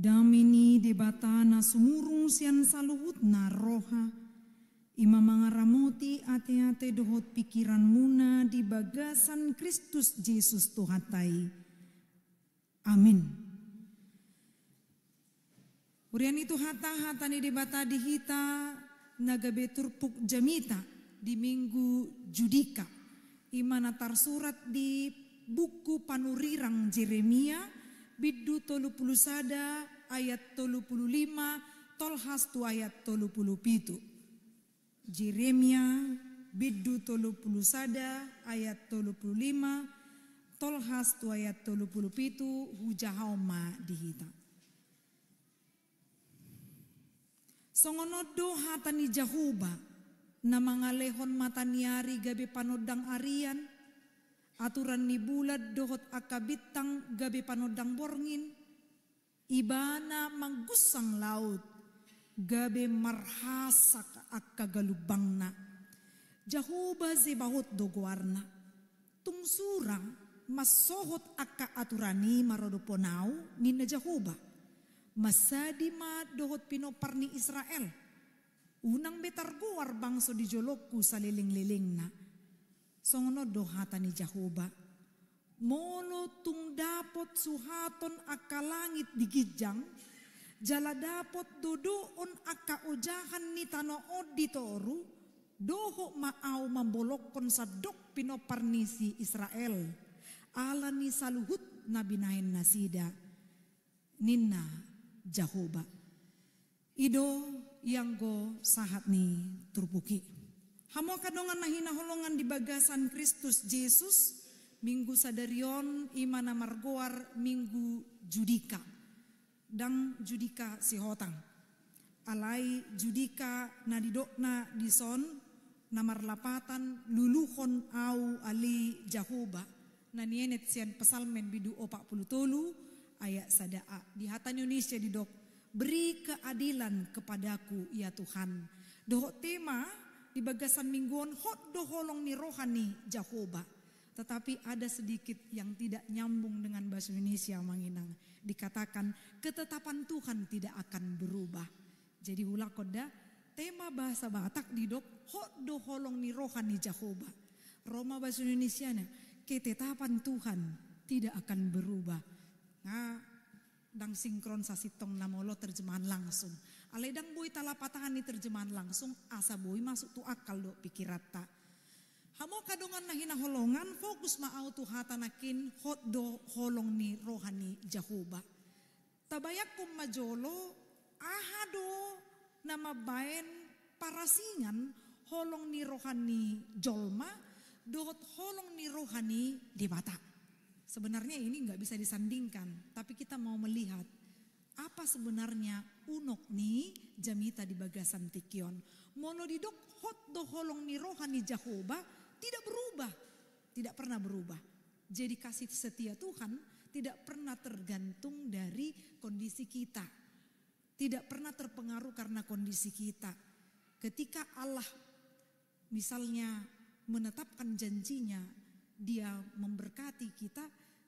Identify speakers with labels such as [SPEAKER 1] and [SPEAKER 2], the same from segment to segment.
[SPEAKER 1] Damini debatana sumurung sian saluhut na roha. mangaramoti ate-ate dohot pikiran muna di bagasan Kristus Yesus Tuhatai. Amin. Urian itu hata hatani debata dihita nagabe turpuk jamita di minggu judika. natar surat di buku panurirang Jeremia Biddu tolu puluh sada ayat tolu puluh lima, tolhas tu ayat tolu puluh pitu. Jeremia biddu tolu puluh sada ayat tolu puluh lima, tolhas tu ayat tolu puluh pitu, hujahoma dihita. Songono doha tani jahuba, namanga lehon mataniari gabe panodang arian, aturan ni bulat dohot akabitang gabi panodang borngin ibana manggusang laut gabi marhasak akagalubang na jahuba zebahot dogwarna tungsurang masohot akka aturani marodoponau na jahuba masadi ma dohot pinoparni Israel unang betar betarguar bangso sa liling liling na dohatan dohatani Jahoba. Molo tung dapot suhaton aka langit digijang, jala dapot dodoon aka ojahan ni tano toru doho maau mambolokon sadok pinoparnisi Israel. ni saluhut nabinahin nasida, ninna Jahoba. Ido yang go sahat ni turpuki. Hamo kadongan nahina holongan di bagasan Kristus Yesus, minggu sadarion imana margoar minggu judika. dang judika sihotang Alai judika nadidokna dison, namar lapatan luluhon au ali jahoba. Nanienet sian pesalmen bidu opak puluh tolu, ayat sadaa. Di hatan Indonesia didok, beri keadilan kepadaku ya Tuhan. Dohok tema di bagasan mingguan hot holong ni rohani Jahoba. Tetapi ada sedikit yang tidak nyambung dengan bahasa Indonesia manginang. Dikatakan ketetapan Tuhan tidak akan berubah. Jadi ulah koda tema bahasa Batak didok, dok doholong holong ni rohani Jahoba. Roma bahasa Indonesia ketetapan Tuhan tidak akan berubah. Nah, dang sinkron sasitong namolo terjemahan langsung. Aledang boy talapatahani ni terjemahan langsung asa boy masuk tu akal do rata. Hamo kadongan na holongan fokus maau tu hatanakin hot do holong ni rohani jahuba. Tabayak kum majolo ahado nama bayan parasingan holong ni rohani jolma dohot holong ni rohani dewata. Sebenarnya ini nggak bisa disandingkan, tapi kita mau melihat apa sebenarnya unok ni jamita di bagasan tikion. Monodidok hot doholong ni rohani Jahoba tidak berubah. Tidak pernah berubah. Jadi kasih setia Tuhan tidak pernah tergantung dari kondisi kita. Tidak pernah terpengaruh karena kondisi kita. Ketika Allah misalnya menetapkan janjinya, dia memberkati kita,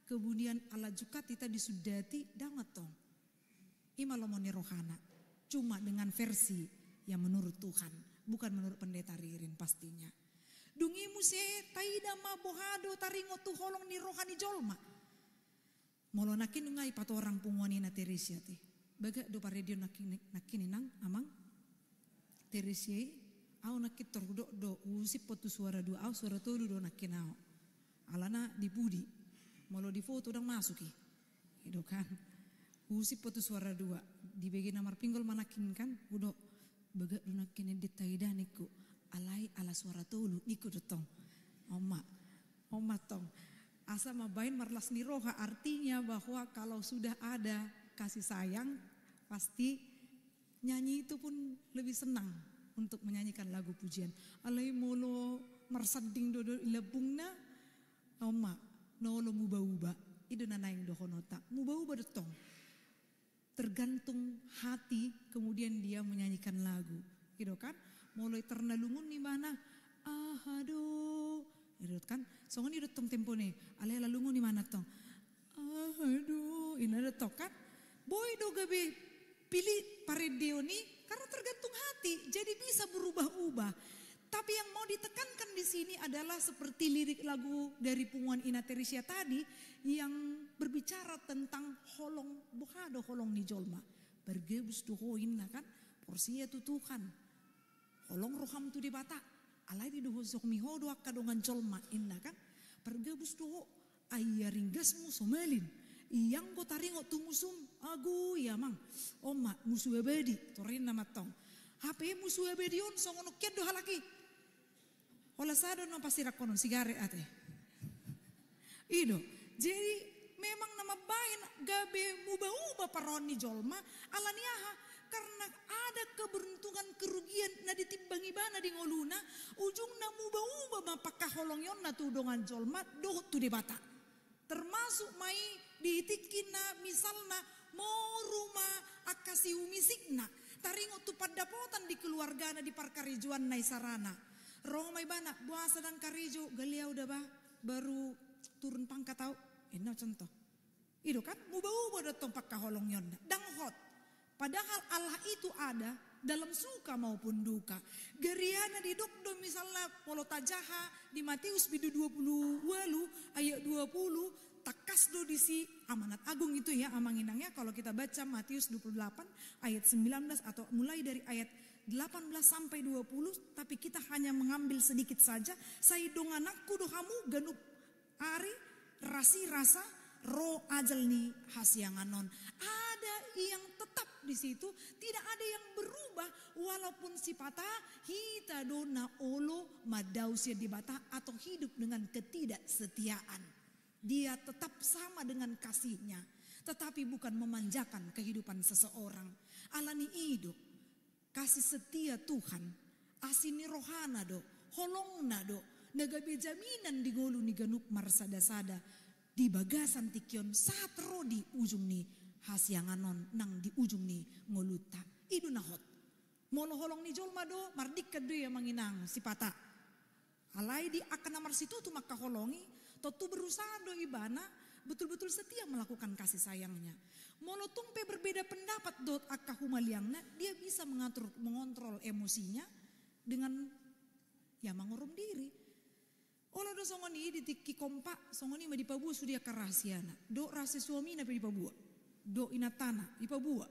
[SPEAKER 1] kemudian Allah juga kita disudati, dangetong Ima moni rohana. Cuma dengan versi yang menurut Tuhan. Bukan menurut pendeta Ririn pastinya. Dungi muse taida ma bohado taringo tu holong ni rohani jolma. Molo nakin ngai pato orang pungwani na terisya Baga do paredio nakin nakin nang amang Terisya au nakit terudok do usip potu suara dua au suara tu do nakin au. Alana dipudi, Molo di foto dan masuki. Itu kan usip potu suara dua di nomor pinggul pinggol manakin kan udo baga kini di taida niku alai ala suara tulu niku detong oma oma tong asa mabain marlas niroha artinya bahwa kalau sudah ada kasih sayang pasti nyanyi itu pun lebih senang untuk menyanyikan lagu pujian alai molo marsading dodo lebungna oma nolo mubauba itu idona naing dohonota mubauba detong tergantung hati kemudian dia menyanyikan lagu gitu kan mulai ternalungun di mana do, gitu kan songon itu tong tempo nih ale lalungun di mana tong do, ini ada tong kan boy do gabe pilih paredeo nih karena tergantung hati jadi bisa berubah-ubah tapi yang mau ditekankan di sini adalah seperti lirik lagu dari Punguan Ina Teresia tadi yang berbicara tentang holong bohado holong nijolma. Bergebus duhoin lah kan. Porsinya itu Tuhan. Holong roham tuh dibata bata. Alai di duho zokmiho doa kadongan jolma inna kan. Bergebus duho ringgasmu somelin. Iyang kota ringo musum agu ya mang. Oma musuh ebedi torin nama tong. HP musuh ebedion songonok kian dohalaki. O lassado não pasira sigare ate. Ino. Jadi memang nama bain gabe muba-uba ni jolma alaniaha karena ada keberuntungan kerugian na ditimbangi bana di ngoluna ujung na muba-uba mapakaholong yon na tudongan jolma doh tu debata. Termasuk mai dihitikin na misalna mau rumah akasi umisikna taringo tu padapotan di keluarga na di parkarijuan naisarana. sarana romai may banak, buasa dan karijo, galiau udah bah, baru turun pangkat tau. Ini contoh. Itu kan, ubah-ubah udah tempat kaholong yonda. Dang hot. Padahal Allah itu ada dalam suka maupun duka. Geriana di dokdo misalnya polo tajaha di Matius bidu 20 walu ayat 20 takas do disi amanat agung itu ya amanginangnya kalau kita baca Matius 28 ayat 19 atau mulai dari ayat 18 sampai 20 tapi kita hanya mengambil sedikit saja saidong anak kudu kamu genuk ari rasi rasa ro ajal yang hasianganon ada yang tetap di situ tidak ada yang berubah walaupun sipata hita dona olo madausia dibata atau hidup dengan ketidaksetiaan dia tetap sama dengan kasihnya tetapi bukan memanjakan kehidupan seseorang alani hidup Kasih setia Tuhan. Asini rohana do. Holongna do. Naga bejaminan di golu ni genuk marsada-sada. Di bagasan tikion satro di ujung ni. Hasianganon nang di ujung ni ngoluta. Idu nahot. Molo holong ni jolma do. Mardik kedu yang manginang si pata. Alai di akan amar situ tu maka holongi. Totu berusaha do ibana betul-betul setia melakukan kasih sayangnya. Monotumpe berbeda pendapat dot akahumaliangna, dia bisa mengatur, mengontrol emosinya dengan ya mengurum diri. Olah do songoni tiki kompak, songoni ma pabua sudia karahasiana. Do rasa suami na pabua. Do inatana pabua.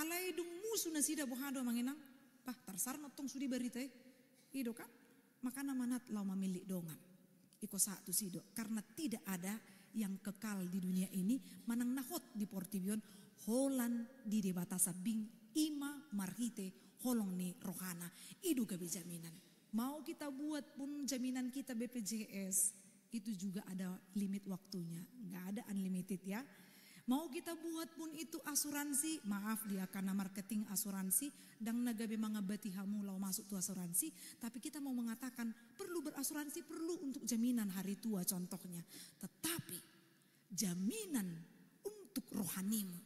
[SPEAKER 1] Alai dung musu na sida bohado mangenang. Pah tersar notong sudi berita. E. Ido kan? Maka manat lau mamilik dongan. Iko saat satu sido. Karena tidak ada yang kekal di dunia ini manang nahot di portibion holan di debatasa bing ima marhite holong ni rohana idu jaminan. mau kita buat pun jaminan kita BPJS itu juga ada limit waktunya nggak ada unlimited ya Mau kita buat pun itu asuransi, maaf dia karena marketing asuransi, dan memang ngebati hamu lau masuk tuh asuransi, tapi kita mau mengatakan perlu berasuransi, perlu untuk jaminan hari tua contohnya. Tetapi jaminan untuk rohanimu,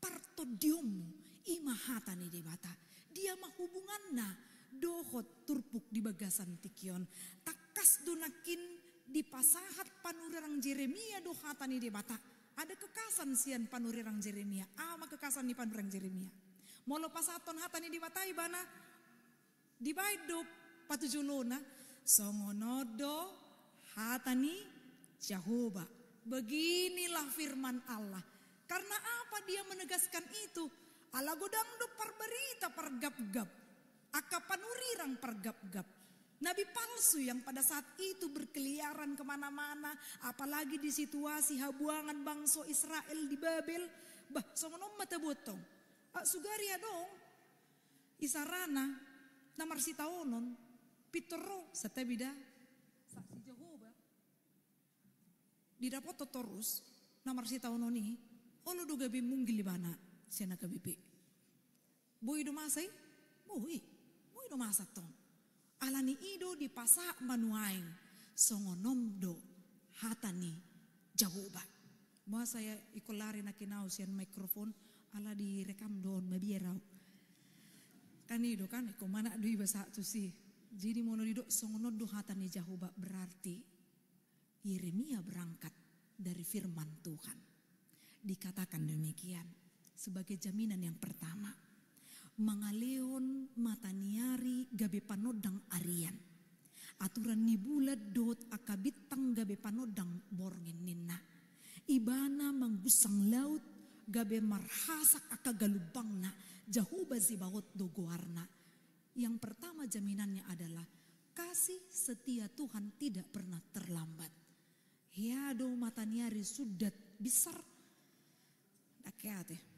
[SPEAKER 1] partodiomu, imahatani debata, dia mah hubunganna, dohot turpuk di bagasan tikion, takas donakin di pasahat panurang Jeremia dohatani debata, ada kekasan sian panurirang Jeremia. Ama kekasan ni panurang Jeremia. Molo pasaton hatani di mata bana. Di baidup Songono Songonodo hatani Jehovah. Beginilah firman Allah. Karena apa dia menegaskan itu? Ala godang do perberita pergap-gap. Akapanurirang pergap-gap. Nabi palsu yang pada saat itu berkeliaran kemana-mana. Apalagi di situasi habuangan bangsa Israel di Babel. Bah, sama mata botong. Ah, sugari ya dong. Isarana. Namar sitaonon. Pitero. setebida. Saksi Jehova. Didapoto terus. Namar ini. Olo duga bimunggil di mana. Siana kebipi. Boi do masai. Boi. Boi do masa tong alani ido di pasa manuaing nomdo hatani jawoba Mau saya ikolari na kinau sian mikrofon ala di direkam don mabierau. Kan ido kan ko mana dui basa tu si. Jadi mono dido nomdo hatani jawoba berarti Yeremia berangkat dari firman Tuhan. Dikatakan demikian sebagai jaminan yang pertama mangaleon mataniari gabe panodang arian. Aturan bulat dot akabitang gabe panodang borgen nina. Ibana manggusang laut gabe marhasak akagalubang na jahuba zibawot dogoarna. Yang pertama jaminannya adalah kasih setia Tuhan tidak pernah terlambat. Hiado mataniari sudat besar. Dakiat teh. Ya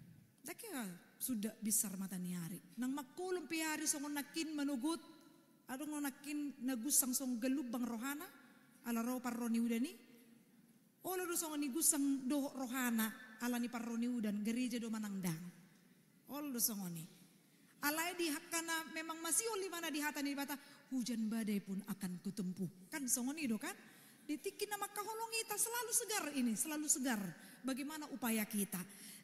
[SPEAKER 1] kira sudah mata mataniari. Nang makulong pihari song nakin manugut. Ado nga nakin nagusang song galubang rohana. ala Alaro parro ni udani. Ola oh, do song nigusang do rohana. Ala ni parro ni udan. Gereja do manangdang. dang. do oh, song ni. Alay di hakana memang masih oli mana di hata ni bata. Hujan badai pun akan kutempuh. Kan song ni do kan. Ditikin nama kaholong kita selalu segar ini. Selalu segar. Bagaimana upaya kita.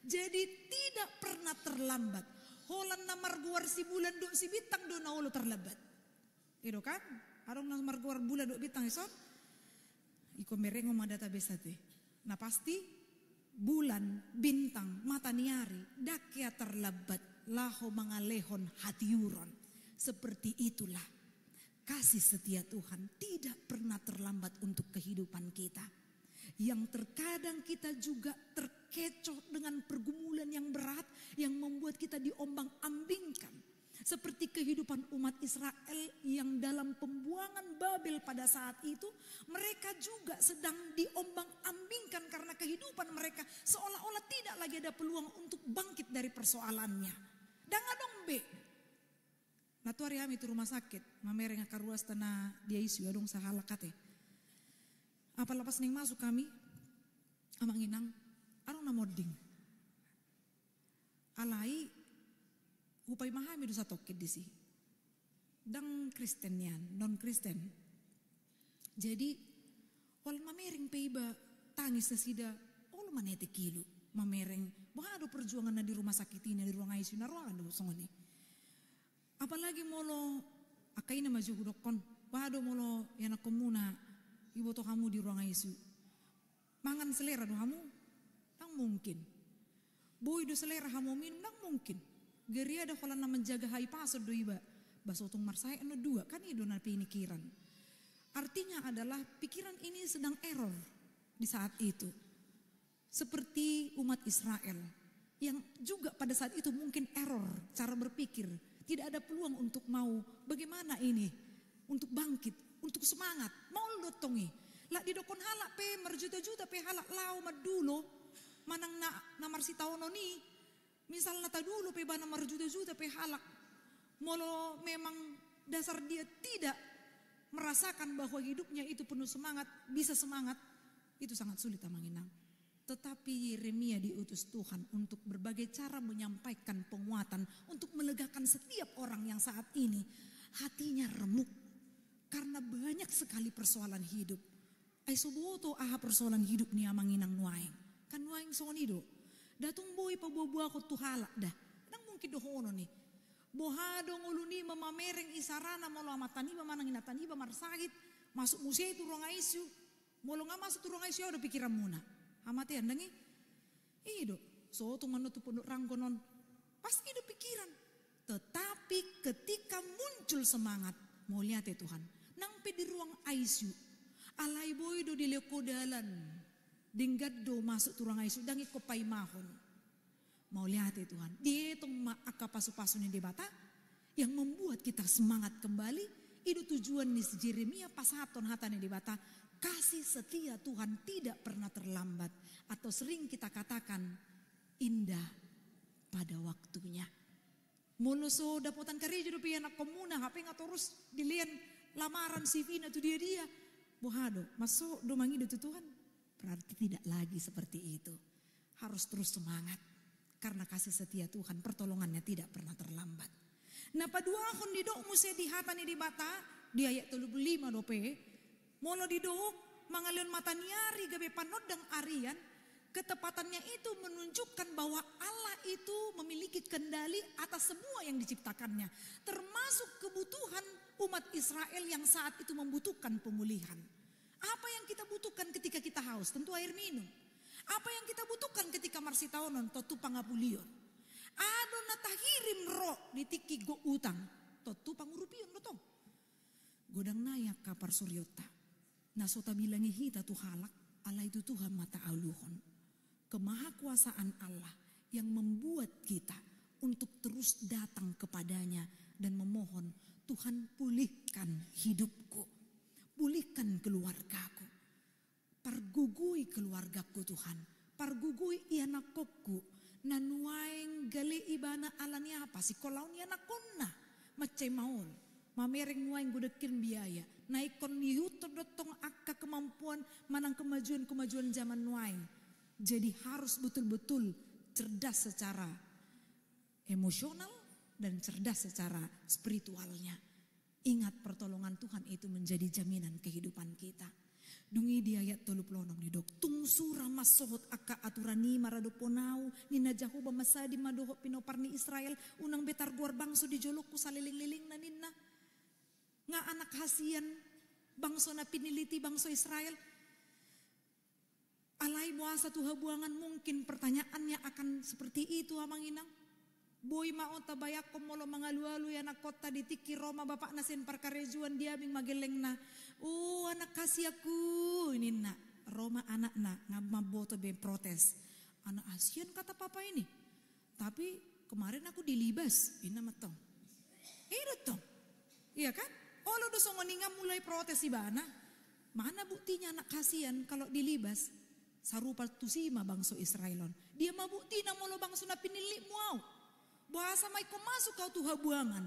[SPEAKER 1] Jadi tidak pernah terlambat. Holan namar guar si bulan dok si bintang do naulu terlambat. Itu kan? Harum namar guar bulan dok bintang ison. Iko mereng data besate. Nah pasti bulan, bintang, mata niari, dakia terlambat, laho mangalehon hatiuron. Seperti itulah kasih setia Tuhan tidak pernah terlambat untuk kehidupan kita yang terkadang kita juga terkecoh dengan pergumulan yang berat yang membuat kita diombang-ambingkan. Seperti kehidupan umat Israel yang dalam pembuangan Babel pada saat itu, mereka juga sedang diombang-ambingkan karena kehidupan mereka seolah-olah tidak lagi ada peluang untuk bangkit dari persoalannya. dong be. Nah, tuari itu rumah sakit, mamereng ruas tanah dia isu adong sahala kate. Ya. Apa lepas neng masuk kami? Amang inang, na namoding. Alai upai mahami dosa sa tokid disi. Dang Kristen non Kristen. Jadi wal mamering peiba tangis sesida ulu oh, olo manete kilu mamering. Baka ada perjuangan na di rumah sakit ini, di ruang ICU na dulu songoni. Apalagi molo akai nama juga dokon. Baka molo yang aku muna Ibu atau kamu di ruang ICU. Mangan selera kamu? Nang mungkin. Boy do selera kamu minum nang mungkin. Geria ada kolan menjaga hai pasut do iba. Baso tung marsai anu dua kan ido ini kiran. Artinya adalah pikiran ini sedang error di saat itu. Seperti umat Israel yang juga pada saat itu mungkin error cara berpikir. Tidak ada peluang untuk mau bagaimana ini untuk bangkit, untuk semangat, maulud tungi. La di dokon halak pe merjuta-juta pe halak lau madulo. Manang na na si taono ni. Misal nata dulu pe bana merjuta-juta pe halak. Molo memang dasar dia tidak merasakan bahwa hidupnya itu penuh semangat, bisa semangat. Itu sangat sulit amanginang. Tetapi Yeremia diutus Tuhan untuk berbagai cara menyampaikan penguatan untuk melegakan setiap orang yang saat ini hatinya remuk karena banyak sekali persoalan hidup. Ay subuto aha persoalan hidup kan ni amanginang nuaing. Kan nuaing sonido. datung boy bua ko tuhala dah. Nang mungkin dohono nih. Bohado nguluni mamamereng isarana molo amatani mamanang inatani marsagit. Masuk musia itu ruang isu. Molo nga masuk tu ruang isu ada ya pikiran muna. Amati andangi. Ido. Iya so tu manutu penuh ranggonon. Pasti ada pikiran. Tetapi ketika muncul semangat. Mau lihat ya Tuhan. Sampai di ruang ICU. Alai boy do dileko dalan. Dinggat do masuk tu ruang ICU. Dangi kopai mahon. Mau lihat ya Tuhan. Dia itu maka pasu-pasu di bata. Yang membuat kita semangat kembali. Itu tujuan di Jeremia pas haton hatan di bata. Kasih setia Tuhan tidak pernah terlambat. Atau sering kita katakan indah pada waktunya. Mulu so kerja kerja jadi nak komuna, HP nggak terus dilihat lamaran CV na tu dia dia. Buhado, masuk domangi itu Tuhan. Berarti tidak lagi seperti itu. Harus terus semangat. Karena kasih setia Tuhan, pertolongannya tidak pernah terlambat. Nah padua akun di musai musya di bata, di ayat lima dope. Molo didok, mangalion mata nyari gabe dan arian, ketepatannya itu menunjukkan bahwa Allah itu memiliki kendali atas semua yang diciptakannya, termasuk kebutuhan umat Israel yang saat itu membutuhkan pemulihan. Apa yang kita butuhkan ketika kita haus? Tentu air minum. Apa yang kita butuhkan ketika marsitaonon totu pangapulion? Ado natahirim ro ditiki go utang totu pangurupion lotong. Godang naya kapar suryota. Nasota bilangi hita tu halak Allah itu Tuhan mata aluhon. Kemahakuasaan Allah yang membuat kita untuk terus datang kepadanya dan memohon Tuhan pulihkan hidupku. Pulihkan keluargaku. Pergugui keluargaku Tuhan. Pergugui ianakokku. Nanuain gali ibana alania apa sih? Kalau ni anakonna. Macai maun. Mamereng nuain gudekin biaya. Naikon niuto dotong akka kemampuan manang kemajuan-kemajuan zaman nuain. Jadi harus betul-betul cerdas secara emosional, dan cerdas secara spiritualnya. Ingat pertolongan Tuhan itu menjadi jaminan kehidupan kita. Dungi diayat tolub lonom nidok. Tung surah sohot aka aturani maradoponau. Nina jahu di madoho pinoparni Israel. Unang betar guar bangso di joloku saliling-liling na ninna. Nga anak hasian bangso na piniliti bangso Israel. Alai buasa tuha buangan mungkin pertanyaannya akan seperti itu amanginang. Bui maon tabayakom molo mangalualu ya nak kota di tiki Roma bapak nasin parkarejuan diaming na. Uh anak kasih aku ini nak. Roma anak nak ngamaboto ben protes. Anak asian kata papa ini. Tapi kemarin aku dilibas. Ini nama tong. Ini tong. Iya kan? oh Olo dosa ngoninga mulai protes bana, Mana buktinya anak kasihan kalau dilibas? Sarupa tusima bangso Israelon. Dia bukti nama lo bangso Napi nilik muau. Bahasa mai masuk kau tuha buangan.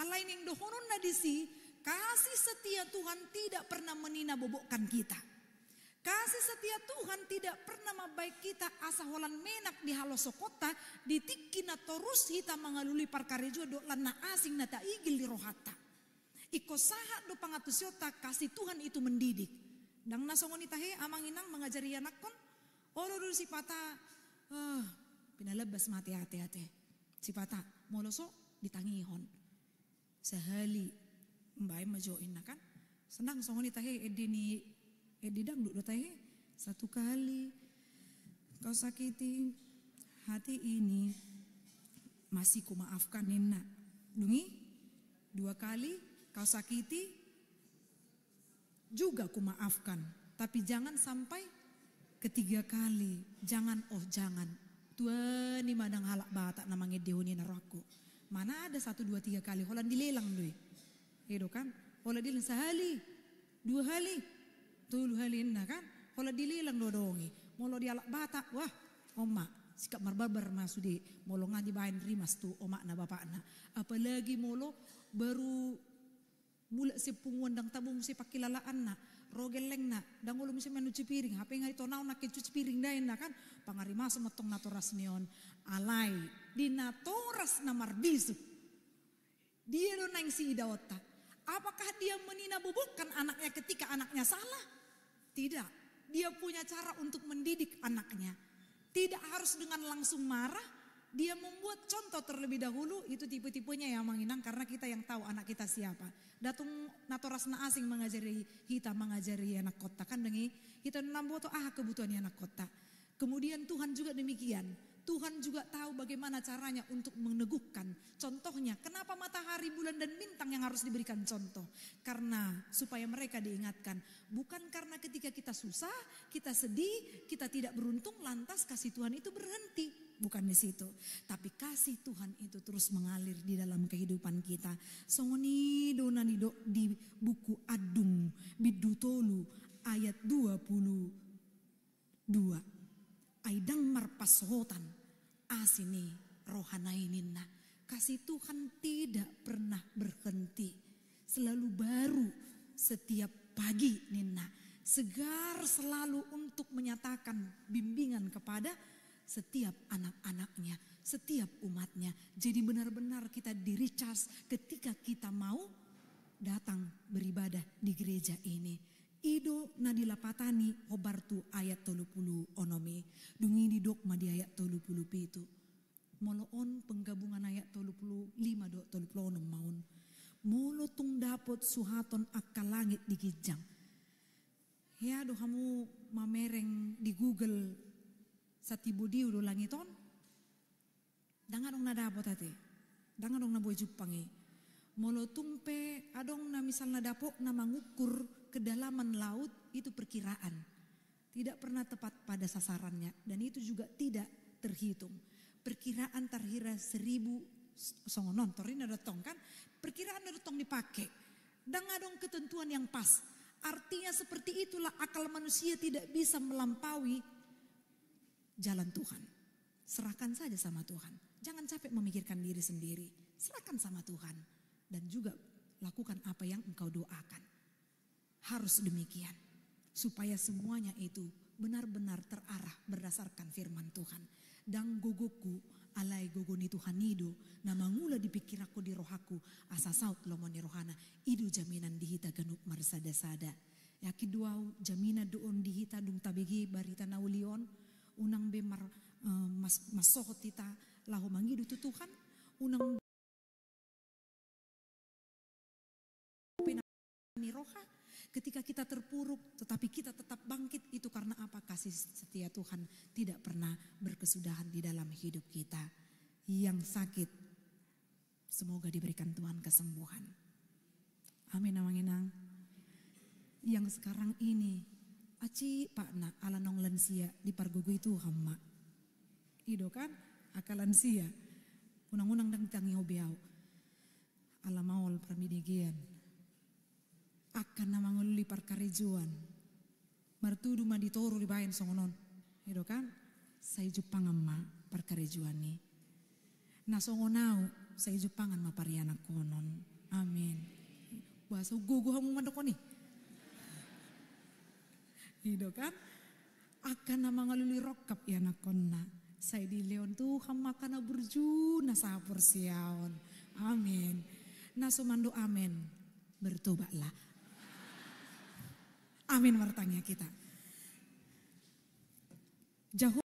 [SPEAKER 1] Alain yang dohonon nadisi, kasih setia Tuhan tidak pernah menina bobokkan kita. Kasih setia Tuhan tidak pernah membaik kita asa holan menak di halosokota, ditikina torus kita mengaluli perkara do lana asing nata igil di rohata. Iko sahat do pangatusyota kasih Tuhan itu mendidik. Dang nasongon itahe amanginang mengajari anak kon, oro si pata, uh, eh, pinalabas mati hati-hati. Cipata, moloso ditangihon. Sehali mbai majoin kan. Senang songon ditahe edini edi dangdut ditahe satu kali kau sakiti hati ini masih ku maafkan Nina. Dungi dua kali kau sakiti juga ku maafkan. Tapi jangan sampai ketiga kali. Jangan oh jangan Tuhan ni madang halak batak namanya dehuni neraku Mana ada satu dua tiga kali holan dilelang doi. Itu kan. Holan dilelang sehali. Dua hali. Tulu hali nah kan. Holan dilelang dongi Molo di halak batak. Wah. Oma. Sikap marbabar masuk di. Molo ngaji bain rimas tu. Oma na bapak na. Apalagi molo baru. Mulak dan tabung sepakilalaan na rogeleng na, dangulu misalnya menuju piring, HP ngari nau nak cuci piring dain na kan, pangarima semetong natoras neon, alai, di natoras na marbisu, Dia do nang si idawata. Apakah dia menina bubukkan anaknya ketika anaknya salah? Tidak. Dia punya cara untuk mendidik anaknya. Tidak harus dengan langsung marah, dia membuat contoh terlebih dahulu itu tipe-tipenya yang ya, menginang karena kita yang tahu anak kita siapa. Datung natorasna asing mengajari kita mengajari anak kota kan dengi kita atau ah kebutuhan anak kota. Kemudian Tuhan juga demikian. Tuhan juga tahu bagaimana caranya untuk meneguhkan. Contohnya, kenapa matahari, bulan, dan bintang yang harus diberikan contoh? Karena supaya mereka diingatkan, bukan karena ketika kita susah, kita sedih, kita tidak beruntung, lantas kasih Tuhan itu berhenti bukan di situ. Tapi kasih Tuhan itu terus mengalir di dalam kehidupan kita. Songoni dona di, di buku Adung Bidutolu ayat 22. Aidang marpasohotan asini Rohana rohanaininna. Kasih Tuhan tidak pernah berhenti. Selalu baru setiap pagi Nina. Segar selalu untuk menyatakan bimbingan kepada setiap anak-anaknya, setiap umatnya. Jadi benar-benar kita di recharge ketika kita mau datang beribadah di gereja ini. Ido nadila patani obartu ayat puluh onome, Dungi di dogma di ayat puluh pitu. on penggabungan ayat puluh lima do puluh onom maun. Molo tung dapot suhaton akal langit kijang. Ya dohamu mamereng di Google sati budi ulo langiton dangan ong apa tadi, dangan ong naboy jupangi molo tungpe adong na misal nadapo na mangukur kedalaman laut itu perkiraan tidak pernah tepat pada sasarannya dan itu juga tidak terhitung perkiraan terhira seribu songonon torin ada tong kan perkiraan ada tong dipakai dan dong ketentuan yang pas artinya seperti itulah akal manusia tidak bisa melampaui jalan Tuhan. Serahkan saja sama Tuhan. Jangan capek memikirkan diri sendiri. Serahkan sama Tuhan. Dan juga lakukan apa yang engkau doakan. Harus demikian. Supaya semuanya itu benar-benar terarah berdasarkan firman Tuhan. Dan gogoku alai gogoni Tuhan nido. Namangula dipikir aku di rohaku. Asa saut lomoni rohana. Idu jaminan dihita genuk marsada-sada. yakin duau jaminan doon dihita dung tabigi barita naulion unang bemar uh, mas masohot tita laho mangidu tu Tuhan unang roha ketika kita terpuruk tetapi kita tetap bangkit itu karena apa kasih setia Tuhan tidak pernah berkesudahan di dalam hidup kita yang sakit semoga diberikan Tuhan kesembuhan amin amin yang sekarang ini aci pak nak ala nong lansia di pargugu itu hama. ido kan akal lansia unang-unang dang tangi hobiau ala maul pramidigian akan nama li parkarejuan mertudu ma ditoru di bayan songonon ido kan saya jupangan ma parkarejuan ni songonau saya jupangan ma parianak konon amin Wah, so gugu hamu mandokoni gitu kan akan nama ngaluli rokap ya nakonna saya di leon tuh hamakana burju sapur siaon amin nasumando amin bertobatlah amin wartanya kita jauh